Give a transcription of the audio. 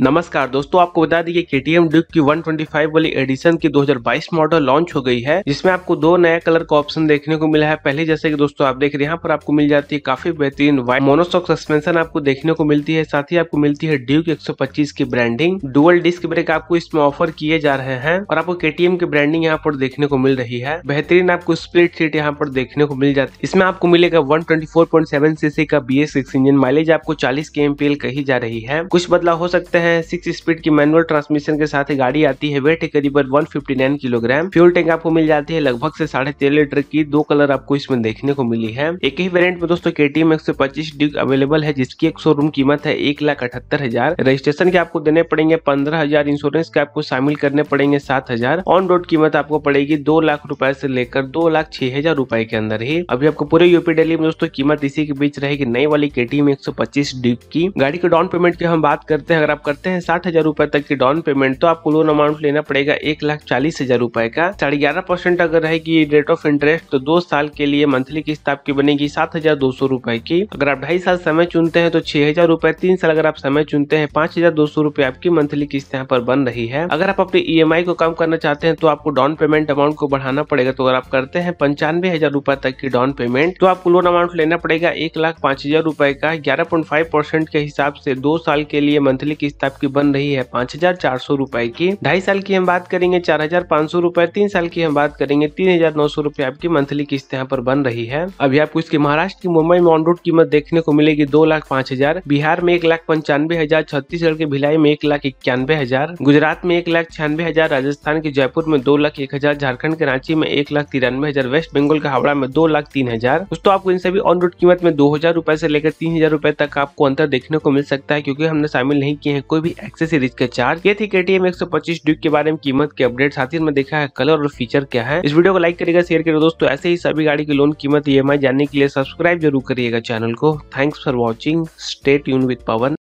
नमस्कार दोस्तों आपको बता दें कि के टी एम ड्यूक की 125 वाली एडिशन की 2022 मॉडल लॉन्च हो गई है जिसमें आपको दो नया कलर का ऑप्शन देखने को मिला है पहले जैसे कि दोस्तों आप देख रहे हैं यहाँ पर आपको मिल जाती है काफी बेहतरीन वाइट मोनोस्टॉक सस्पेंशन आपको देखने को मिलती है साथ ही आपको मिलती है ड्यूक एक की ब्रांडिंग डुअल डिस्क ब्रेक आपको इसमें ऑफर किए जा रहे हैं और आपको के की ब्रांडिंग यहाँ पर देखने को मिल रही है बेहतरीन आपको स्प्लिट सीट यहाँ पर देखने को मिल जाती है इसमें आपको मिलेगा वन सीसी का बी इंजन माइलेज आपको चालीस के एम कही जा रही है कुछ बदलाव हो सकता है हैं सिक्स स्पीड की मैनुअल ट्रांसमिशन के साथ गाड़ी आती है वेट है करीबन वन किलोग्राम फ्यूल टैंक आपको मिल जाती है लगभग से साढ़े तेरह लीटर की दो कलर आपको इसमें देखने को मिली है एक ही वेरियंट में दोस्तों के टी ड्यूक अवेलेबल है जिसकी एक शोरूम कीमत है एक लाख अठहत्तर हजार रजिस्ट्रेशन के आपको देने पड़ेंगे पंद्रह हजार इंश्योरेंस के आपको शामिल करने पड़ेंगे सात हजार ऑन रोड कीमत आपको पड़ेगी दो लाख रूपये से लेकर दो लाख छह हजार रूपये के अंदर ही अभी आपको पूरे यूपी डेली में दोस्तों कीमत इसी के बीच रहेगी नई वाली के टी एम की गाड़ी के डाउन पेमेंट की हम बात करते हैं अगर आपका करते हैं साठ हजार रूपए तक की डाउन पेमेंट तो आपको लोन अमाउंट लेना पड़ेगा एक लाख चालीस हजार रूपए का साढ़े ग्यारह परसेंट अगर रहेगी रेट ऑफ इंटरेस्ट तो दो साल के लिए मंथली किस्त आपकी बनेगी सात हजार दो सौ रूपए की अगर आप ढाई साल समय चुनते हैं तो छह हजार रूपए तीन साल अगर आप समय चुनते हैं पांच हजार दो सौ रूपए आपकी मंथली किस्त यहाँ पर बन रही है अगर आप अपनी ई e को कम करना चाहते हैं तो आपको डाउन पेमेंट अमाउंट को बढ़ाना पड़ेगा तो अगर आप करते हैं पंचानवे हजार रुपए तक की डाउन पेमेंट तो आपको लोन अमाउंट लेना पड़ेगा एक लाख पांच हजार रूपए का ग्यारह पॉइंट फाइव परसेंट के हिसाब से दो साल के लिए मंथली किस्त टाइप की बन रही है पाँच हजार चार सौ रूपए की ढाई साल की हम बात करेंगे चार हजार पाँच सौ रूपए तीन साल की हम बात करेंगे तीन हजार नौ सौ रूपए आपकी मंथली किस्त यहाँ पर बन रही है अभी आपको इसकी महाराष्ट्र की मुंबई में ऑन रोड कीमत देखने को मिलेगी दो लाख पाँच हजार बिहार में एक लाख पंचानवे हजार छत्तीसगढ़ के भिलाई में एक लाख इक्यानवे हजार गुजरात में एक लाख छियानवे हजार राजस्थान के जयपुर में दो लाख एक हजार झारखंड के रांची में एक लाख तिरानवे हजार वेस्ट बंगाल के हावड़ा में दो लाख तीन हजार दोस्तों आपको इन सभी ऑन रोड कीमत में दो हजार रूपए से लेकर तीन हजार रूपए तक आपको अंतर देखने को मिल सकता है क्योंकि हमने शामिल नहीं किए हैं कोई भी एक्सेसरीज का चार्ज ये थी के टी एम ड्यूक के बारे में कीमत के अपडेट साथ ही में देखा है कलर और फीचर क्या है इस वीडियो को लाइक करेगा शेयर करेगा दोस्तों ऐसे ही सभी गाड़ी की लोन कीमत ई जानने के लिए सब्सक्राइब जरूर करिएगा चैनल को थैंक्स फॉर वॉचिंग स्टेट यून विद पवन